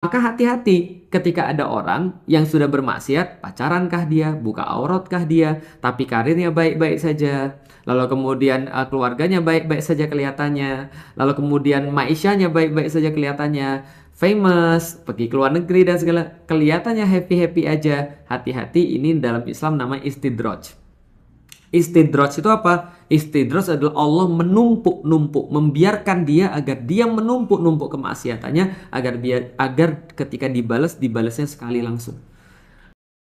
Maka hati-hati ketika ada orang yang sudah bermaksiat, pacarankah dia, buka auratkah dia, tapi karirnya baik-baik saja, lalu kemudian uh, keluarganya baik-baik saja kelihatannya, lalu kemudian maishanya baik-baik saja kelihatannya, famous, pergi ke luar negeri dan segala, kelihatannya happy-happy aja. Hati-hati ini dalam Islam nama istidroj. Istidraj itu apa? Istidraj adalah Allah menumpuk-numpuk, membiarkan dia agar dia menumpuk-numpuk kemaksiatannya agar biar agar ketika dibalas dibalasnya sekali langsung.